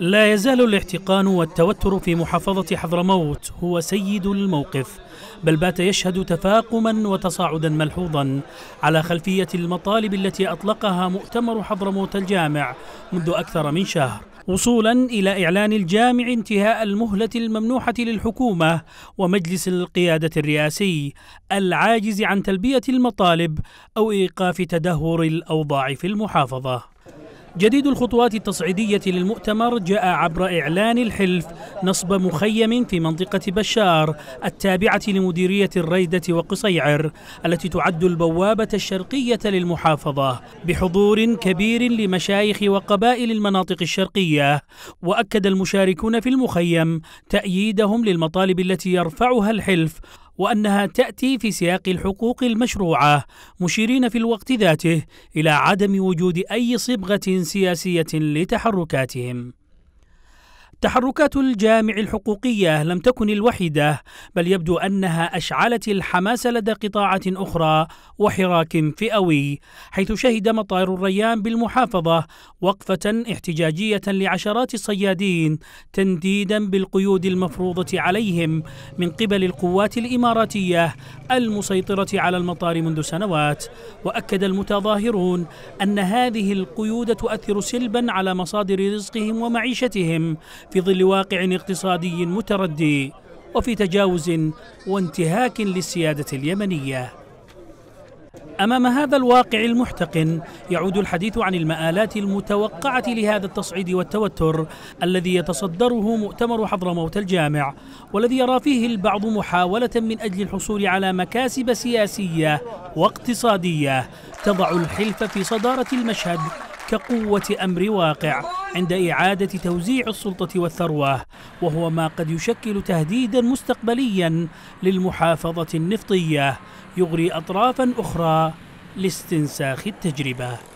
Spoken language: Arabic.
لا يزال الاحتقان والتوتر في محافظة حضرموت هو سيد الموقف بل بات يشهد تفاقما وتصاعدا ملحوظا على خلفية المطالب التي أطلقها مؤتمر حضرموت الجامع منذ أكثر من شهر وصولا إلى إعلان الجامع انتهاء المهلة الممنوحة للحكومة ومجلس القيادة الرئاسي العاجز عن تلبية المطالب أو إيقاف تدهور الأوضاع في المحافظة جديد الخطوات التصعيدية للمؤتمر جاء عبر إعلان الحلف نصب مخيم في منطقة بشار التابعة لمديرية الريدة وقصيعر التي تعد البوابة الشرقية للمحافظة بحضور كبير لمشايخ وقبائل المناطق الشرقية وأكد المشاركون في المخيم تأييدهم للمطالب التي يرفعها الحلف وأنها تأتي في سياق الحقوق المشروعة مشيرين في الوقت ذاته إلى عدم وجود أي صبغة سياسية لتحركاتهم تحركات الجامع الحقوقية لم تكن الوحيدة بل يبدو أنها أشعلت الحماس لدى قطاعات أخرى وحراك فئوي حيث شهد مطار الريان بالمحافظة وقفة احتجاجية لعشرات الصيادين تنديدا بالقيود المفروضة عليهم من قبل القوات الإماراتية المسيطرة على المطار منذ سنوات وأكد المتظاهرون أن هذه القيود تؤثر سلبا على مصادر رزقهم ومعيشتهم في ظل واقع اقتصادي متردي وفي تجاوز وانتهاك للسياده اليمنيه امام هذا الواقع المحتقن يعود الحديث عن المآلات المتوقعه لهذا التصعيد والتوتر الذي يتصدره مؤتمر حضرموت الجامع والذي يرى فيه البعض محاوله من اجل الحصول على مكاسب سياسيه واقتصاديه تضع الحلف في صداره المشهد كقوه امر واقع عند إعادة توزيع السلطة والثروة وهو ما قد يشكل تهديدا مستقبليا للمحافظة النفطية يغري أطرافا أخرى لاستنساخ التجربة